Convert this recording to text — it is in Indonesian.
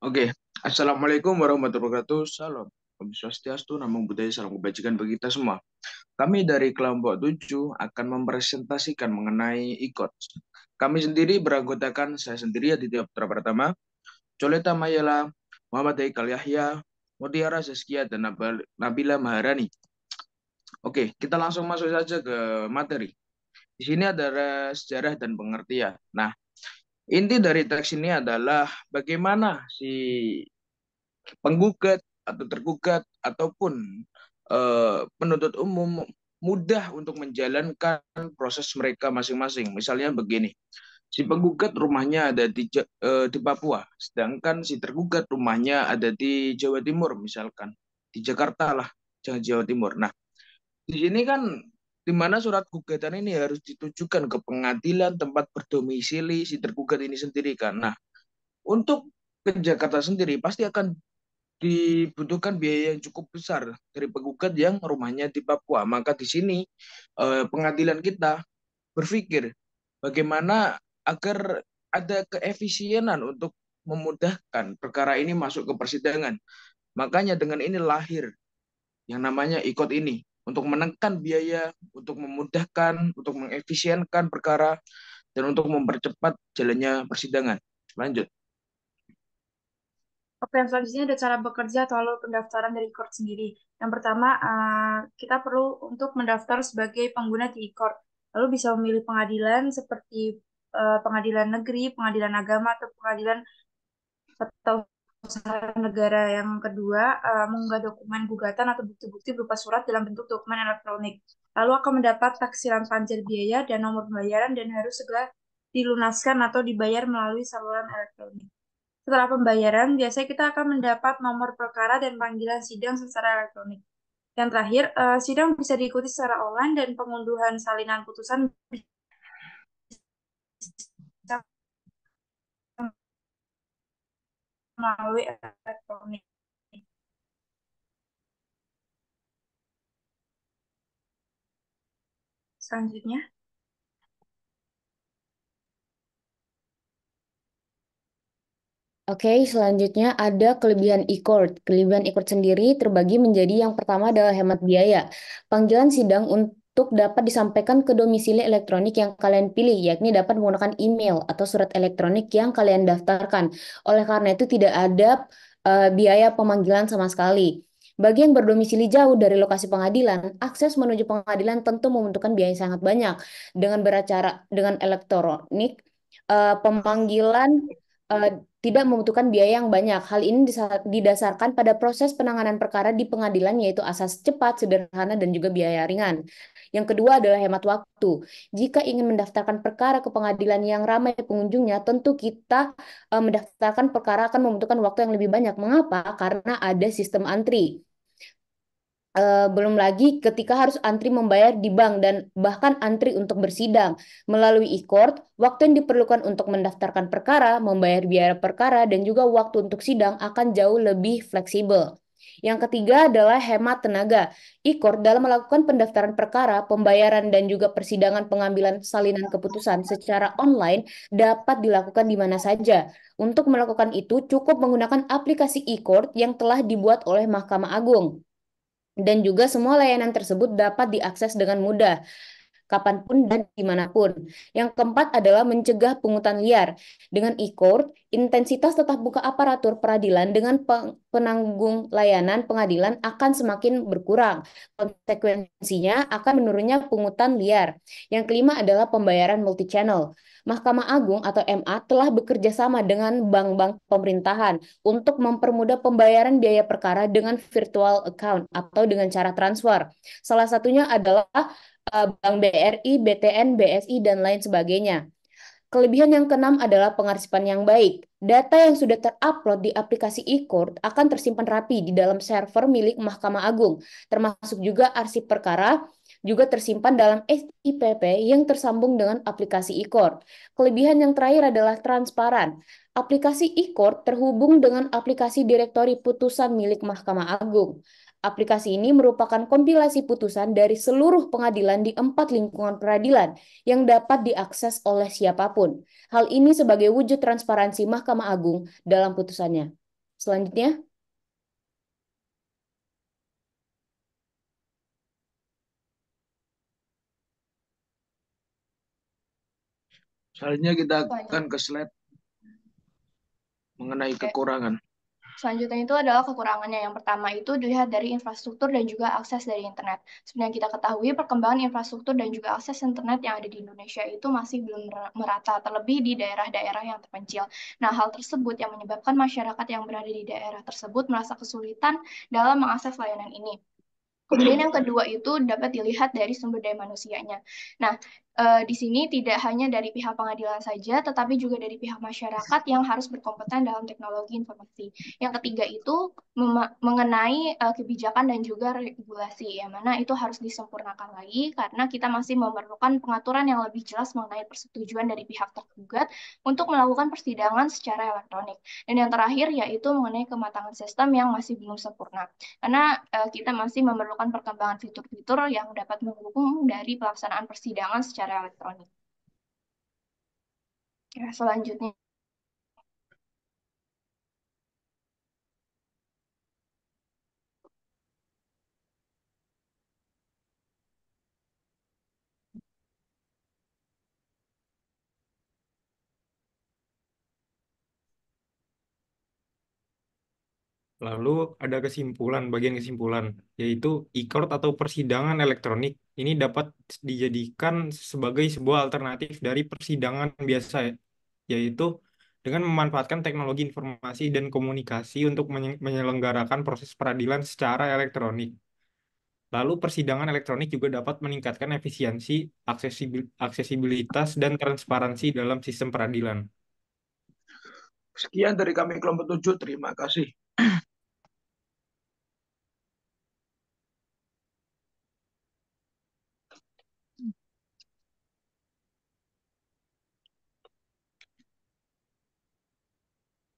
Oke, Assalamualaikum warahmatullahi wabarakatuh. Salam, Om Swastiastu, Namo Buddhaya, salam kebajikan bagi kita semua. Kami dari kelompok 7 akan mempresentasikan mengenai ikot. Kami sendiri beranggotakan saya sendiri ya di tiap pertama, Coleta Mayela, Muhammad Haikal Yahya, Mutiara Zaskia, dan Nabila Maharani. Oke, kita langsung masuk saja ke materi. Di sini ada sejarah dan pengertian. Nah, Inti dari teks ini adalah bagaimana si penggugat atau tergugat ataupun uh, penuntut umum mudah untuk menjalankan proses mereka masing-masing. Misalnya begini, si penggugat rumahnya ada di uh, di Papua, sedangkan si tergugat rumahnya ada di Jawa Timur misalkan, di Jakarta lah, Jawa Timur. Nah, di sini kan di mana surat gugatan ini harus ditujukan ke pengadilan tempat berdomisili si tergugat ini sendiri kan. Nah, untuk ke Jakarta sendiri pasti akan dibutuhkan biaya yang cukup besar dari penggugat yang rumahnya di Papua. Maka di sini eh, pengadilan kita berpikir bagaimana agar ada keefisienan untuk memudahkan perkara ini masuk ke persidangan. Makanya dengan ini lahir yang namanya ikut ini untuk menekan biaya, untuk memudahkan, untuk mengefisienkan perkara, dan untuk mempercepat jalannya persidangan. Lanjut. Oke, selanjutnya ada cara bekerja atau alur pendaftaran dari e-court sendiri. Yang pertama, eh, kita perlu untuk mendaftar sebagai pengguna di e-court. Lalu bisa memilih pengadilan seperti eh, pengadilan negeri, pengadilan agama, atau pengadilan atau usaha negara yang kedua uh, eh, mengunggah dokumen gugatan atau bukti-bukti berupa surat dalam bentuk dokumen elektronik. Lalu akan mendapat taksiran panjer biaya dan nomor pembayaran dan harus segera dilunaskan atau dibayar melalui saluran elektronik. Setelah pembayaran, biasanya kita akan mendapat nomor perkara dan panggilan sidang secara elektronik. Yang terakhir, uh, sidang bisa diikuti secara online dan pengunduhan salinan putusan melalui elektronik. Selanjutnya. Oke, okay, selanjutnya ada kelebihan e-court. Kelebihan e-court sendiri terbagi menjadi yang pertama adalah hemat biaya. Panggilan sidang untuk untuk dapat disampaikan ke domisili elektronik yang kalian pilih, yakni dapat menggunakan email atau surat elektronik yang kalian daftarkan. Oleh karena itu tidak ada uh, biaya pemanggilan sama sekali. Bagi yang berdomisili jauh dari lokasi pengadilan, akses menuju pengadilan tentu membutuhkan biaya yang sangat banyak. Dengan beracara dengan elektronik, uh, pemanggilan uh, tidak membutuhkan biaya yang banyak. Hal ini didasarkan pada proses penanganan perkara di pengadilan yaitu asas cepat, sederhana, dan juga biaya ringan. Yang kedua adalah hemat waktu. Jika ingin mendaftarkan perkara ke pengadilan yang ramai pengunjungnya, tentu kita uh, mendaftarkan perkara akan membutuhkan waktu yang lebih banyak. Mengapa? Karena ada sistem antri. Uh, belum lagi ketika harus antri membayar di bank dan bahkan antri untuk bersidang melalui e-court, waktu yang diperlukan untuk mendaftarkan perkara, membayar biaya perkara, dan juga waktu untuk sidang akan jauh lebih fleksibel. Yang ketiga adalah hemat tenaga. IKOR dalam melakukan pendaftaran perkara, pembayaran, dan juga persidangan pengambilan salinan keputusan secara online dapat dilakukan di mana saja. Untuk melakukan itu, cukup menggunakan aplikasi IKOR yang telah dibuat oleh Mahkamah Agung. Dan juga semua layanan tersebut dapat diakses dengan mudah kapanpun dan dimanapun. Yang keempat adalah mencegah pungutan liar. Dengan e-court, intensitas tetap buka aparatur peradilan dengan penanggung layanan pengadilan akan semakin berkurang. Konsekuensinya akan menurunnya pungutan liar. Yang kelima adalah pembayaran multichannel. Mahkamah Agung atau MA telah bekerja sama dengan bank-bank pemerintahan untuk mempermudah pembayaran biaya perkara dengan virtual account atau dengan cara transfer. Salah satunya adalah Eh, Bank BRI, BTN, BSI, dan lain sebagainya. Kelebihan yang keenam adalah pengarsipan yang baik. Data yang sudah terupload di aplikasi e akan tersimpan rapi di dalam server milik Mahkamah Agung, termasuk juga arsip perkara juga tersimpan dalam SIPP yang tersambung dengan aplikasi e-court. Kelebihan yang terakhir adalah transparan. Aplikasi e terhubung dengan aplikasi direktori putusan milik Mahkamah Agung. Aplikasi ini merupakan kompilasi putusan dari seluruh pengadilan di empat lingkungan peradilan yang dapat diakses oleh siapapun. Hal ini sebagai wujud transparansi Mahkamah Agung dalam putusannya. Selanjutnya. Selanjutnya kita akan ke slide mengenai kekurangan. Selanjutnya itu adalah kekurangannya. Yang pertama itu dilihat dari infrastruktur dan juga akses dari internet. Sebenarnya kita ketahui perkembangan infrastruktur dan juga akses internet yang ada di Indonesia itu masih belum merata, terlebih di daerah-daerah yang terpencil. Nah, hal tersebut yang menyebabkan masyarakat yang berada di daerah tersebut merasa kesulitan dalam mengakses layanan ini. Kemudian yang kedua itu dapat dilihat dari sumber daya manusianya. Nah, uh, di sini tidak hanya dari pihak pengadilan saja, tetapi juga dari pihak masyarakat yang harus berkompeten dalam teknologi informasi. Yang ketiga itu mengenai uh, kebijakan dan juga regulasi, yang mana itu harus disempurnakan lagi karena kita masih memerlukan pengaturan yang lebih jelas mengenai persetujuan dari pihak tergugat untuk melakukan persidangan secara elektronik. Dan yang terakhir yaitu mengenai kematangan sistem yang masih belum sempurna, karena uh, kita masih memerlukan perkembangan fitur-fitur yang dapat mendukung dari pelaksanaan persidangan secara elektronik. Ya, selanjutnya Lalu ada kesimpulan, bagian kesimpulan, yaitu e-court atau persidangan elektronik ini dapat dijadikan sebagai sebuah alternatif dari persidangan biasa, yaitu dengan memanfaatkan teknologi informasi dan komunikasi untuk menyelenggarakan proses peradilan secara elektronik. Lalu persidangan elektronik juga dapat meningkatkan efisiensi, aksesibilitas, dan transparansi dalam sistem peradilan. Sekian dari kami kelompok 7, terima kasih.